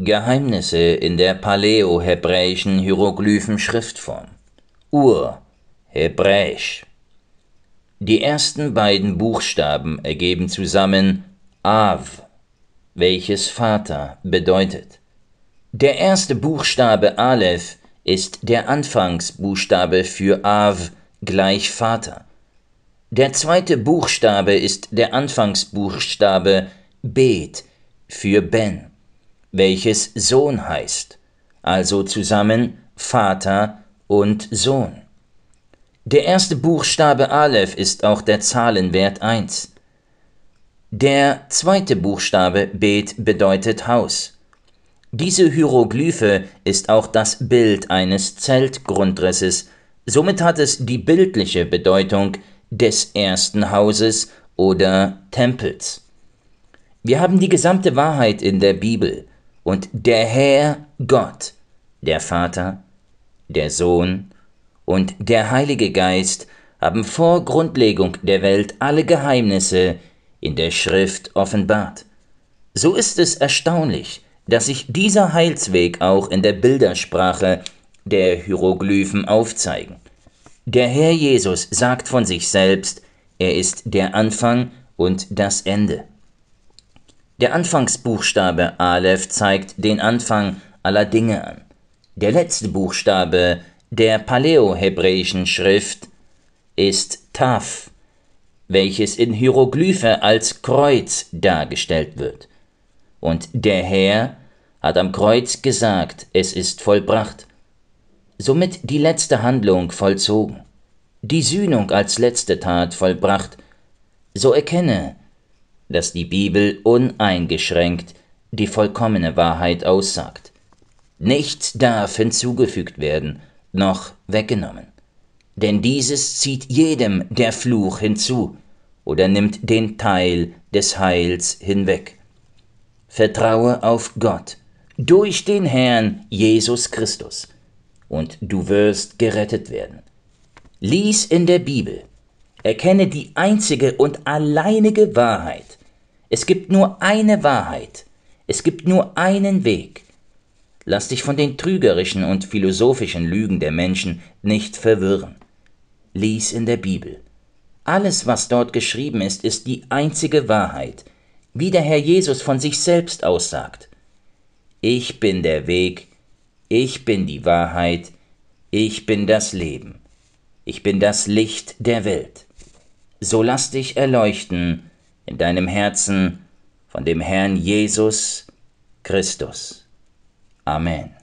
Geheimnisse in der paläohebräischen Hieroglyphen-Schriftform. Ur Hebräisch. Die ersten beiden Buchstaben ergeben zusammen Av, welches Vater bedeutet. Der erste Buchstabe Aleph ist der Anfangsbuchstabe für Av gleich Vater. Der zweite Buchstabe ist der Anfangsbuchstabe Bet für Ben welches Sohn heißt, also zusammen Vater und Sohn. Der erste Buchstabe Aleph ist auch der Zahlenwert 1. Der zweite Buchstabe Bet bedeutet Haus. Diese Hieroglyphe ist auch das Bild eines Zeltgrundrisses, somit hat es die bildliche Bedeutung des ersten Hauses oder Tempels. Wir haben die gesamte Wahrheit in der Bibel. Und der Herr Gott, der Vater, der Sohn und der Heilige Geist haben vor Grundlegung der Welt alle Geheimnisse in der Schrift offenbart. So ist es erstaunlich, dass sich dieser Heilsweg auch in der Bildersprache der Hieroglyphen aufzeigen. Der Herr Jesus sagt von sich selbst, er ist der Anfang und das Ende. Der Anfangsbuchstabe Aleph zeigt den Anfang aller Dinge an. Der letzte Buchstabe der paläohebräischen Schrift ist Taf, welches in Hieroglyphe als Kreuz dargestellt wird. Und der Herr hat am Kreuz gesagt, es ist vollbracht. Somit die letzte Handlung vollzogen, die Sühnung als letzte Tat vollbracht. So erkenne, dass die Bibel uneingeschränkt die vollkommene Wahrheit aussagt. Nichts darf hinzugefügt werden, noch weggenommen. Denn dieses zieht jedem der Fluch hinzu oder nimmt den Teil des Heils hinweg. Vertraue auf Gott durch den Herrn Jesus Christus und du wirst gerettet werden. Lies in der Bibel, erkenne die einzige und alleinige Wahrheit es gibt nur eine Wahrheit, es gibt nur einen Weg. Lass dich von den trügerischen und philosophischen Lügen der Menschen nicht verwirren. Lies in der Bibel. Alles, was dort geschrieben ist, ist die einzige Wahrheit, wie der Herr Jesus von sich selbst aussagt. Ich bin der Weg, ich bin die Wahrheit, ich bin das Leben, ich bin das Licht der Welt. So lass dich erleuchten in deinem Herzen von dem Herrn Jesus Christus. Amen.